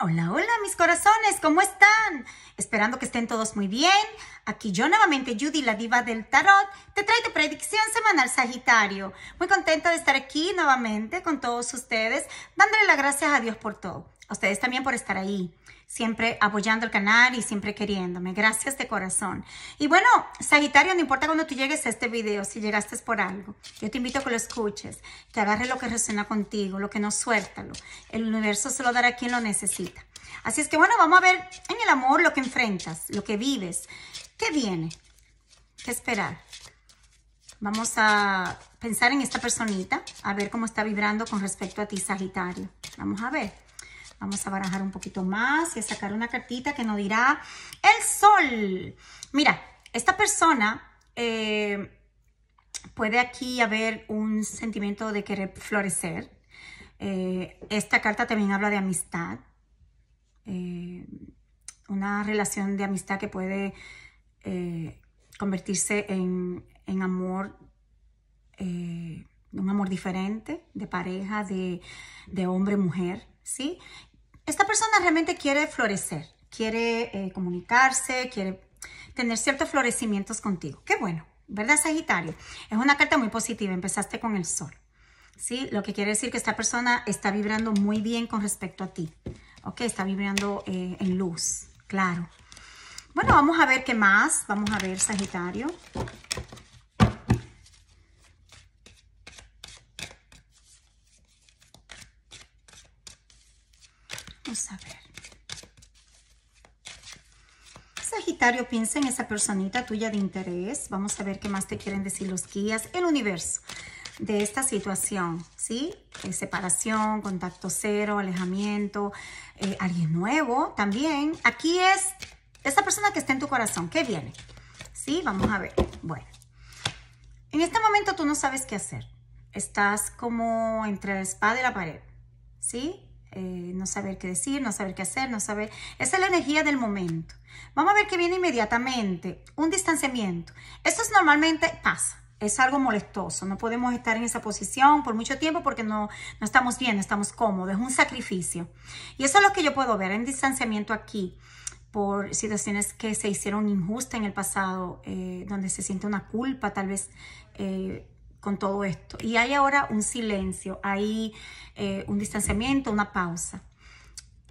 Hola, hola mis corazones, ¿cómo están? Esperando que estén todos muy bien. Aquí yo nuevamente, Judy, la diva del tarot, te trae tu predicción semanal Sagitario. Muy contenta de estar aquí nuevamente con todos ustedes, dándole las gracias a Dios por todo ustedes también por estar ahí, siempre apoyando el canal y siempre queriéndome. Gracias de corazón. Y bueno, Sagitario, no importa cuando tú llegues a este video, si llegaste por algo, yo te invito a que lo escuches, que agarres lo que resuena contigo, lo que no, suéltalo. El universo se lo dará a quien lo necesita. Así es que bueno, vamos a ver en el amor lo que enfrentas, lo que vives, qué viene, qué esperar. Vamos a pensar en esta personita, a ver cómo está vibrando con respecto a ti, Sagitario. Vamos a ver. Vamos a barajar un poquito más y a sacar una cartita que nos dirá el sol. Mira, esta persona eh, puede aquí haber un sentimiento de querer florecer. Eh, esta carta también habla de amistad. Eh, una relación de amistad que puede convertirse en, en amor un amor diferente, de pareja, de, de hombre-mujer, ¿sí? esta persona realmente quiere florecer, quiere eh, comunicarse, quiere tener ciertos florecimientos contigo. Qué bueno, ¿verdad, Sagitario? Es una carta muy positiva, empezaste con el sol. ¿Sí? Lo que quiere decir que esta persona está vibrando muy bien con respecto a ti. ¿Ok? Está vibrando eh, en luz, claro. Bueno, vamos a ver qué más. Vamos a ver, Sagitario. Vamos a ver. Sagitario, piensa en esa personita tuya de interés. Vamos a ver qué más te quieren decir los guías, el universo de esta situación, ¿sí? Eh, separación, contacto cero, alejamiento, eh, alguien nuevo también. Aquí es esa persona que está en tu corazón. ¿Qué viene? Sí, vamos a ver. Bueno, en este momento tú no sabes qué hacer. Estás como entre la espada y la pared, ¿sí? Eh, no saber qué decir, no saber qué hacer, no saber... Esa es la energía del momento. Vamos a ver qué viene inmediatamente. Un distanciamiento. Esto es normalmente pasa. Es algo molestoso. No podemos estar en esa posición por mucho tiempo porque no, no estamos bien, no estamos cómodos. Es un sacrificio. Y eso es lo que yo puedo ver en distanciamiento aquí por situaciones que se hicieron injustas en el pasado, eh, donde se siente una culpa, tal vez eh, con todo esto. Y hay ahora un silencio, hay eh, un distanciamiento, una pausa.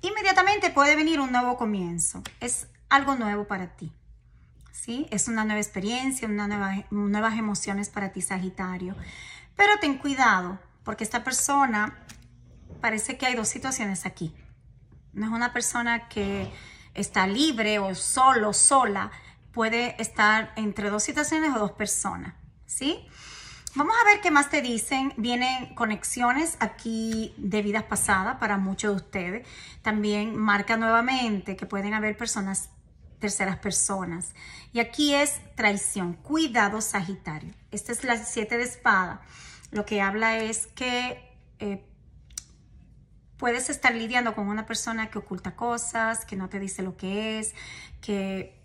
Inmediatamente puede venir un nuevo comienzo. Es algo nuevo para ti. ¿sí? Es una nueva experiencia, una nueva, nuevas emociones para ti, Sagitario. Pero ten cuidado, porque esta persona parece que hay dos situaciones aquí. No es una persona que está libre o solo, sola. Puede estar entre dos situaciones o dos personas. ¿Sí? Vamos a ver qué más te dicen. Vienen conexiones aquí de vidas pasadas para muchos de ustedes. También marca nuevamente que pueden haber personas, terceras personas. Y aquí es traición. Cuidado, Sagitario. Esta es la siete de espada. Lo que habla es que eh, puedes estar lidiando con una persona que oculta cosas, que no te dice lo que es, que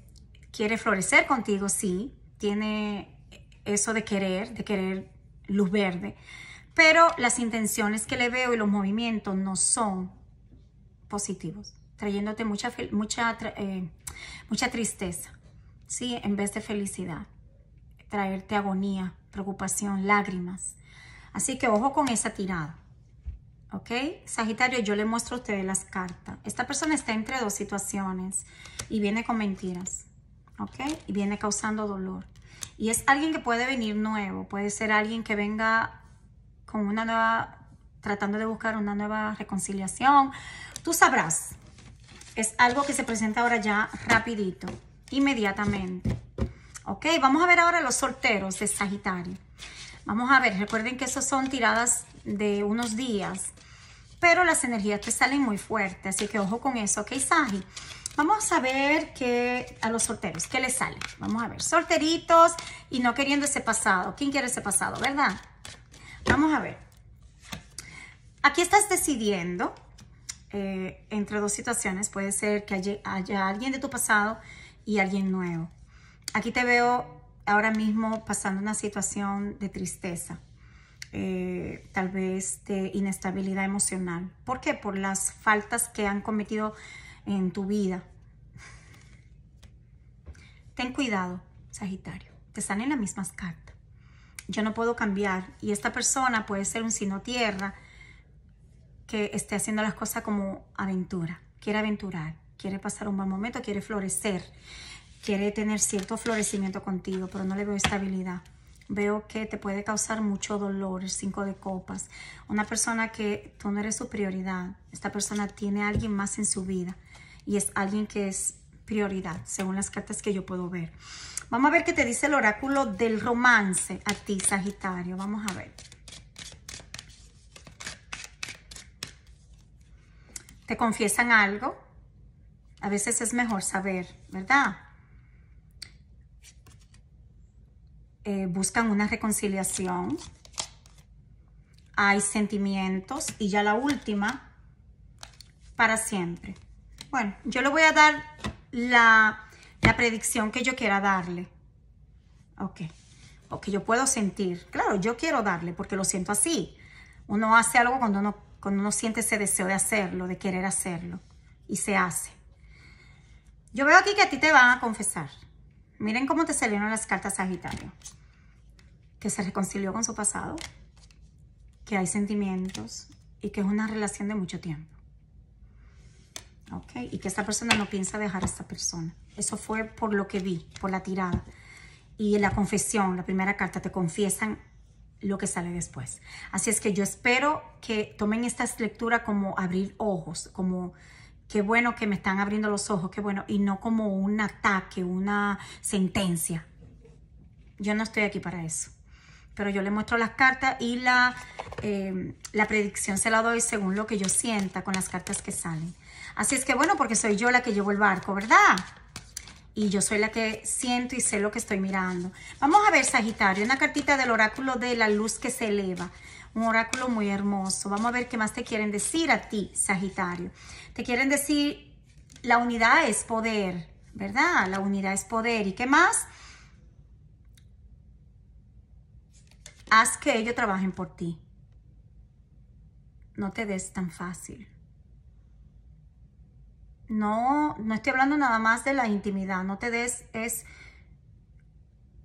quiere florecer contigo, sí. Tiene eso de querer, de querer luz verde, pero las intenciones que le veo y los movimientos no son positivos, trayéndote mucha, mucha, eh, mucha tristeza, ¿sí? En vez de felicidad, traerte agonía, preocupación, lágrimas. Así que ojo con esa tirada. ¿ok? Sagitario, yo le muestro a ustedes las cartas. Esta persona está entre dos situaciones y viene con mentiras, ¿ok? Y viene causando dolor. Y es alguien que puede venir nuevo, puede ser alguien que venga con una nueva, tratando de buscar una nueva reconciliación. Tú sabrás, es algo que se presenta ahora ya rapidito, inmediatamente. Ok, vamos a ver ahora los solteros de Sagitario. Vamos a ver, recuerden que esos son tiradas de unos días, pero las energías te salen muy fuertes, así que ojo con eso, ok, Sagitario. Vamos a ver qué a los solteros, qué les sale. Vamos a ver, solteritos y no queriendo ese pasado. ¿Quién quiere ese pasado, verdad? Vamos a ver. Aquí estás decidiendo eh, entre dos situaciones. Puede ser que haya, alguien de tu pasado y alguien nuevo. Aquí te veo ahora mismo pasando una situación de tristeza, eh, tal vez de inestabilidad emocional. ¿Por qué? Por las faltas que han cometido en tu vida. Ten cuidado, Sagitario, te salen las mismas cartas. Yo no puedo cambiar y esta persona puede ser un sino tierra que esté haciendo las cosas como aventura, quiere aventurar, quiere pasar un buen momento, quiere florecer, quiere tener cierto florecimiento contigo, pero no le veo estabilidad veo que te puede causar mucho dolor el 5 de copas. Una persona que tú no eres su prioridad. Esta persona tiene a alguien más en su vida y es alguien que es prioridad, según las cartas que yo puedo ver. Vamos a ver qué te dice el oráculo del romance a ti, Sagitario. Vamos a ver. ¿Te confiesan algo? A veces es mejor saber, ¿verdad? Eh, buscan una reconciliación. Hay sentimientos. Y ya la última, para siempre. Bueno, yo le voy a dar la, predicción que yo quiera darle. Ok. O que yo puedo sentir. Claro, yo quiero darle porque lo siento así. Uno hace algo cuando cuando uno siente ese deseo de hacerlo, de querer hacerlo. Y se hace. Yo veo aquí que a ti te van a confesar. Miren cómo te salieron las cartas Sagitario. Que se reconcilió con su pasado, que hay sentimientos y que es una relación de mucho tiempo. Y que esta persona no piensa dejar a esta persona. Eso fue por lo que vi, por la tirada. Y la confesión, la primera carta, te confiesan lo que sale después. Así es que yo espero que tomen esta lectura como abrir ojos, como Qué bueno que me están abriendo los ojos, qué bueno. Y no como un ataque, una sentencia. Yo no estoy aquí para eso. Pero yo le muestro las cartas y la, eh, la predicción se la doy según lo que yo sienta con las cartas que salen. Así es que bueno, porque soy yo la que llevo el barco, ¿verdad? y yo soy la que siento y sé lo que estoy mirando. Vamos a ver, Sagitario, una cartita del oráculo de la luz que se eleva. Un oráculo muy hermoso. Vamos a ver qué más te quieren decir a ti, Sagitario. Te quieren decir, la unidad es poder, ¿verdad? La unidad es poder. ¿Y qué más? Haz que ellos trabajen por ti. No te des tan fácil no, no estoy hablando nada más de la intimidad, no te des, es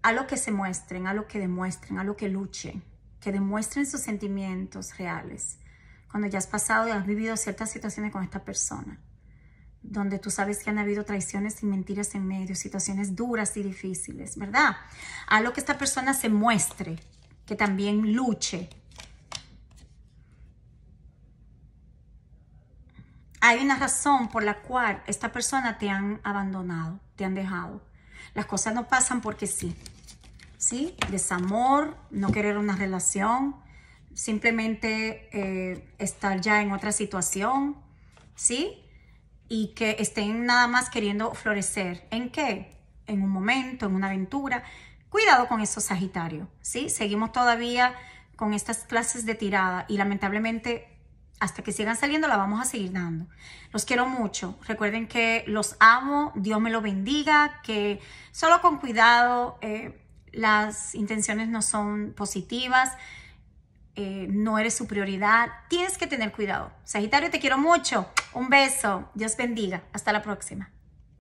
a lo que se muestren, a lo que demuestren, a lo que luchen, que demuestren sus sentimientos reales. Cuando ya has pasado y has vivido ciertas situaciones con esta persona, donde tú sabes que han habido traiciones y mentiras en medio, situaciones duras y difíciles, ¿verdad? A lo que esta persona se muestre, que también luche, hay una razón por la cual esta persona te han abandonado, te han dejado. Las cosas no pasan porque sí. ¿Sí? Desamor, no querer una relación, simplemente eh, estar ya en otra situación, ¿sí? Y que estén nada más queriendo florecer. ¿En qué? En un momento, en una aventura. Cuidado con eso, Sagitario, ¿sí? Seguimos todavía con estas clases de tirada y lamentablemente hasta que sigan saliendo, la vamos a seguir dando. Los quiero mucho. Recuerden que los amo, Dios me lo bendiga, que solo con cuidado eh, las intenciones no son positivas, eh, no eres su prioridad, tienes que tener cuidado. Sagitario, te quiero mucho. Un beso, Dios bendiga. Hasta la próxima.